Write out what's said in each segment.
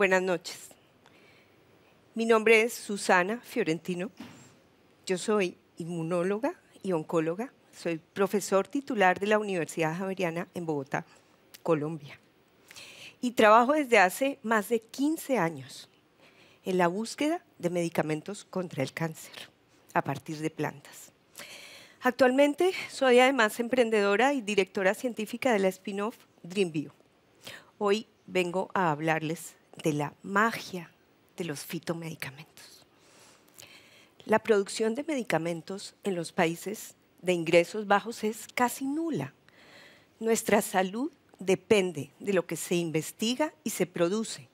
Buenas noches. Mi nombre es Susana Fiorentino. Yo soy inmunóloga y oncóloga. Soy profesor titular de la Universidad Javeriana en Bogotá, Colombia. Y trabajo desde hace más de 15 años en la búsqueda de medicamentos contra el cáncer a partir de plantas. Actualmente soy además emprendedora y directora científica de la spin-off DreamView. Hoy vengo a hablarles de la magia de los fitomedicamentos. La producción de medicamentos en los países de ingresos bajos es casi nula. Nuestra salud depende de lo que se investiga y se produce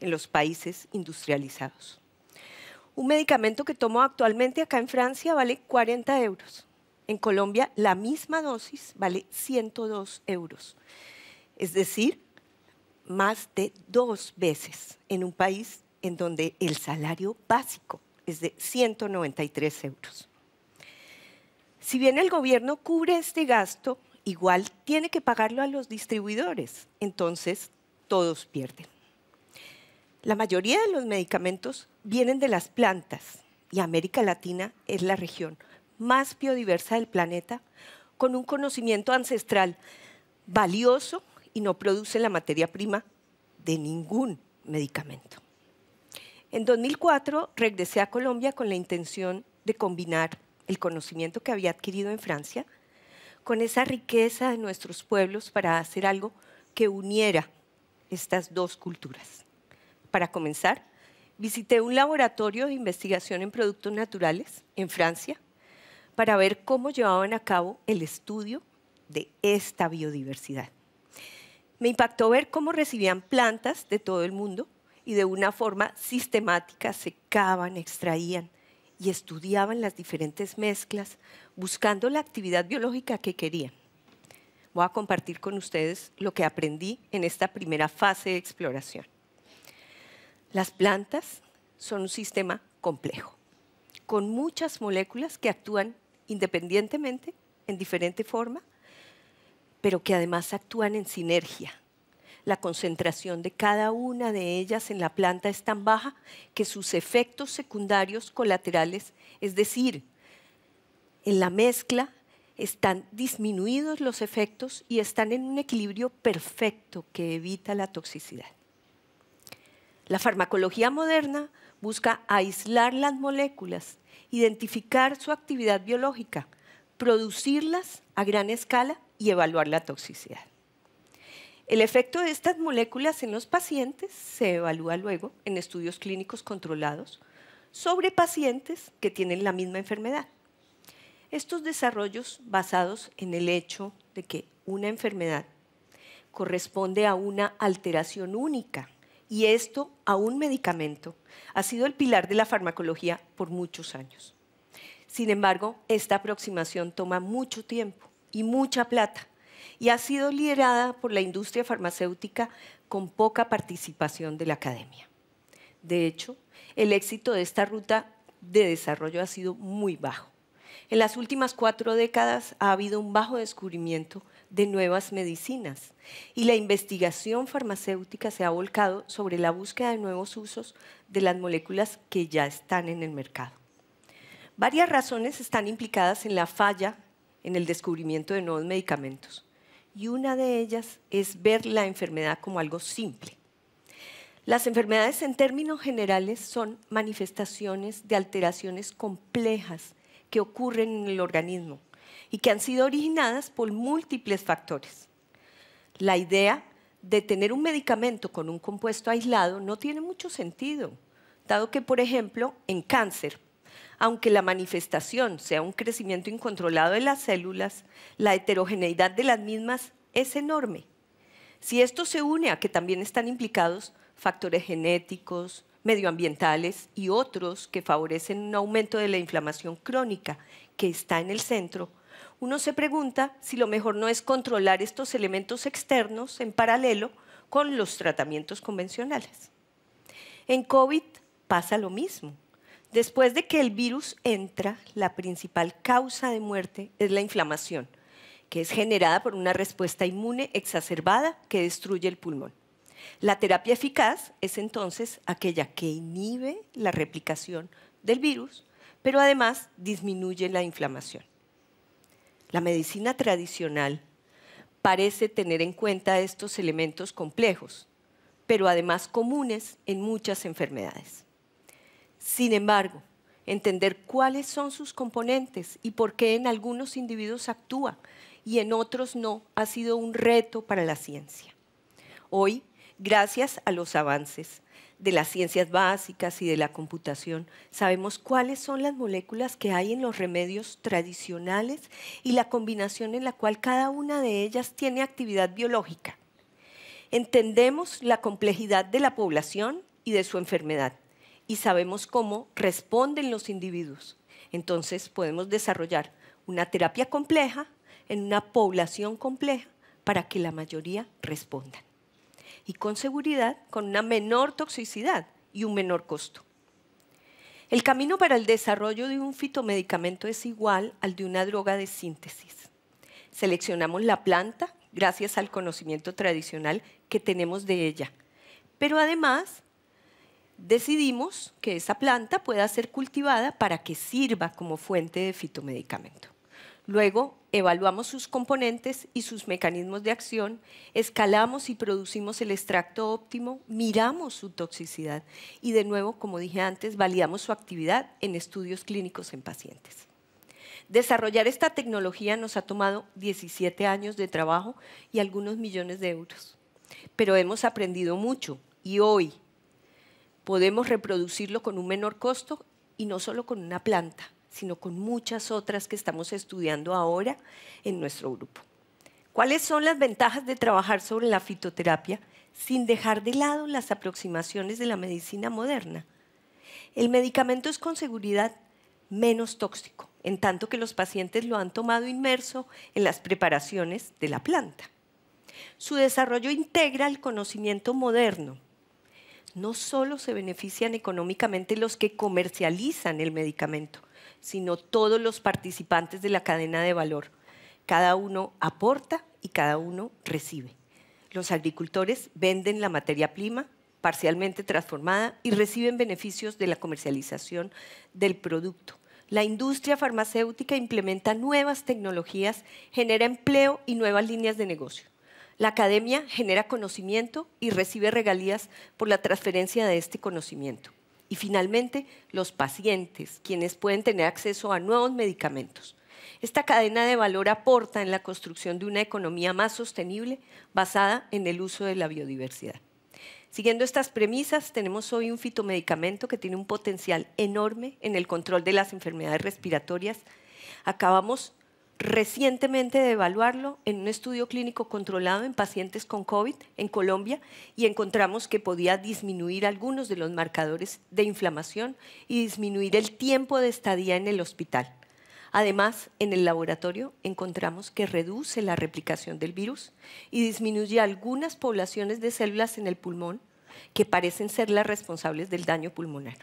en los países industrializados. Un medicamento que tomo actualmente acá en Francia vale 40 euros. En Colombia la misma dosis vale 102 euros. Es decir, más de dos veces en un país en donde el salario básico es de 193 euros. Si bien el gobierno cubre este gasto, igual tiene que pagarlo a los distribuidores, entonces todos pierden. La mayoría de los medicamentos vienen de las plantas y América Latina es la región más biodiversa del planeta, con un conocimiento ancestral valioso y no produce la materia prima de ningún medicamento. En 2004 regresé a Colombia con la intención de combinar el conocimiento que había adquirido en Francia con esa riqueza de nuestros pueblos para hacer algo que uniera estas dos culturas. Para comenzar, visité un laboratorio de investigación en productos naturales en Francia para ver cómo llevaban a cabo el estudio de esta biodiversidad. Me impactó ver cómo recibían plantas de todo el mundo y de una forma sistemática secaban, extraían y estudiaban las diferentes mezclas buscando la actividad biológica que querían. Voy a compartir con ustedes lo que aprendí en esta primera fase de exploración. Las plantas son un sistema complejo, con muchas moléculas que actúan independientemente, en diferente forma, pero que además actúan en sinergia. La concentración de cada una de ellas en la planta es tan baja que sus efectos secundarios colaterales, es decir, en la mezcla, están disminuidos los efectos y están en un equilibrio perfecto que evita la toxicidad. La farmacología moderna busca aislar las moléculas, identificar su actividad biológica, producirlas a gran escala y evaluar la toxicidad. El efecto de estas moléculas en los pacientes se evalúa luego en estudios clínicos controlados sobre pacientes que tienen la misma enfermedad. Estos desarrollos basados en el hecho de que una enfermedad corresponde a una alteración única y esto a un medicamento ha sido el pilar de la farmacología por muchos años. Sin embargo, esta aproximación toma mucho tiempo y mucha plata y ha sido liderada por la industria farmacéutica con poca participación de la academia. De hecho, el éxito de esta ruta de desarrollo ha sido muy bajo. En las últimas cuatro décadas ha habido un bajo descubrimiento de nuevas medicinas y la investigación farmacéutica se ha volcado sobre la búsqueda de nuevos usos de las moléculas que ya están en el mercado. Varias razones están implicadas en la falla en el descubrimiento de nuevos medicamentos. Y una de ellas es ver la enfermedad como algo simple. Las enfermedades en términos generales son manifestaciones de alteraciones complejas que ocurren en el organismo y que han sido originadas por múltiples factores. La idea de tener un medicamento con un compuesto aislado no tiene mucho sentido, dado que, por ejemplo, en cáncer aunque la manifestación sea un crecimiento incontrolado de las células, la heterogeneidad de las mismas es enorme. Si esto se une a que también están implicados factores genéticos, medioambientales y otros que favorecen un aumento de la inflamación crónica que está en el centro, uno se pregunta si lo mejor no es controlar estos elementos externos en paralelo con los tratamientos convencionales. En COVID pasa lo mismo. Después de que el virus entra, la principal causa de muerte es la inflamación, que es generada por una respuesta inmune exacerbada que destruye el pulmón. La terapia eficaz es entonces aquella que inhibe la replicación del virus, pero además disminuye la inflamación. La medicina tradicional parece tener en cuenta estos elementos complejos, pero además comunes en muchas enfermedades. Sin embargo, entender cuáles son sus componentes y por qué en algunos individuos actúa y en otros no ha sido un reto para la ciencia. Hoy, gracias a los avances de las ciencias básicas y de la computación, sabemos cuáles son las moléculas que hay en los remedios tradicionales y la combinación en la cual cada una de ellas tiene actividad biológica. Entendemos la complejidad de la población y de su enfermedad y sabemos cómo responden los individuos. Entonces podemos desarrollar una terapia compleja en una población compleja para que la mayoría respondan. Y con seguridad, con una menor toxicidad y un menor costo. El camino para el desarrollo de un fitomedicamento es igual al de una droga de síntesis. Seleccionamos la planta gracias al conocimiento tradicional que tenemos de ella, pero además decidimos que esa planta pueda ser cultivada para que sirva como fuente de fitomedicamento. Luego evaluamos sus componentes y sus mecanismos de acción, escalamos y producimos el extracto óptimo, miramos su toxicidad y de nuevo, como dije antes, validamos su actividad en estudios clínicos en pacientes. Desarrollar esta tecnología nos ha tomado 17 años de trabajo y algunos millones de euros, pero hemos aprendido mucho y hoy podemos reproducirlo con un menor costo y no solo con una planta, sino con muchas otras que estamos estudiando ahora en nuestro grupo. ¿Cuáles son las ventajas de trabajar sobre la fitoterapia sin dejar de lado las aproximaciones de la medicina moderna? El medicamento es con seguridad menos tóxico, en tanto que los pacientes lo han tomado inmerso en las preparaciones de la planta. Su desarrollo integra el conocimiento moderno, no solo se benefician económicamente los que comercializan el medicamento, sino todos los participantes de la cadena de valor. Cada uno aporta y cada uno recibe. Los agricultores venden la materia prima parcialmente transformada y reciben beneficios de la comercialización del producto. La industria farmacéutica implementa nuevas tecnologías, genera empleo y nuevas líneas de negocio. La academia genera conocimiento y recibe regalías por la transferencia de este conocimiento. Y finalmente, los pacientes, quienes pueden tener acceso a nuevos medicamentos. Esta cadena de valor aporta en la construcción de una economía más sostenible basada en el uso de la biodiversidad. Siguiendo estas premisas, tenemos hoy un fitomedicamento que tiene un potencial enorme en el control de las enfermedades respiratorias. Acabamos recientemente de evaluarlo en un estudio clínico controlado en pacientes con COVID en Colombia y encontramos que podía disminuir algunos de los marcadores de inflamación y disminuir el tiempo de estadía en el hospital. Además, en el laboratorio encontramos que reduce la replicación del virus y disminuye algunas poblaciones de células en el pulmón que parecen ser las responsables del daño pulmonar.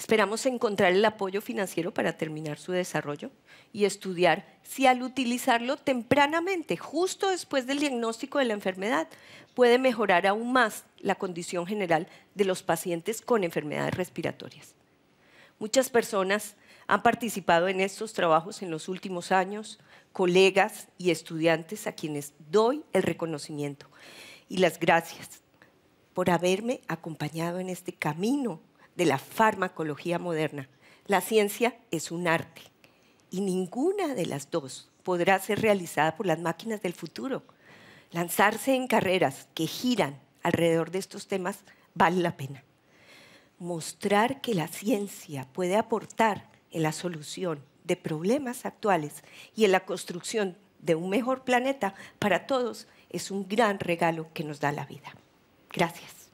Esperamos encontrar el apoyo financiero para terminar su desarrollo y estudiar si al utilizarlo tempranamente, justo después del diagnóstico de la enfermedad, puede mejorar aún más la condición general de los pacientes con enfermedades respiratorias. Muchas personas han participado en estos trabajos en los últimos años, colegas y estudiantes a quienes doy el reconocimiento y las gracias por haberme acompañado en este camino de la farmacología moderna. La ciencia es un arte y ninguna de las dos podrá ser realizada por las máquinas del futuro. Lanzarse en carreras que giran alrededor de estos temas vale la pena. Mostrar que la ciencia puede aportar en la solución de problemas actuales y en la construcción de un mejor planeta para todos es un gran regalo que nos da la vida. Gracias.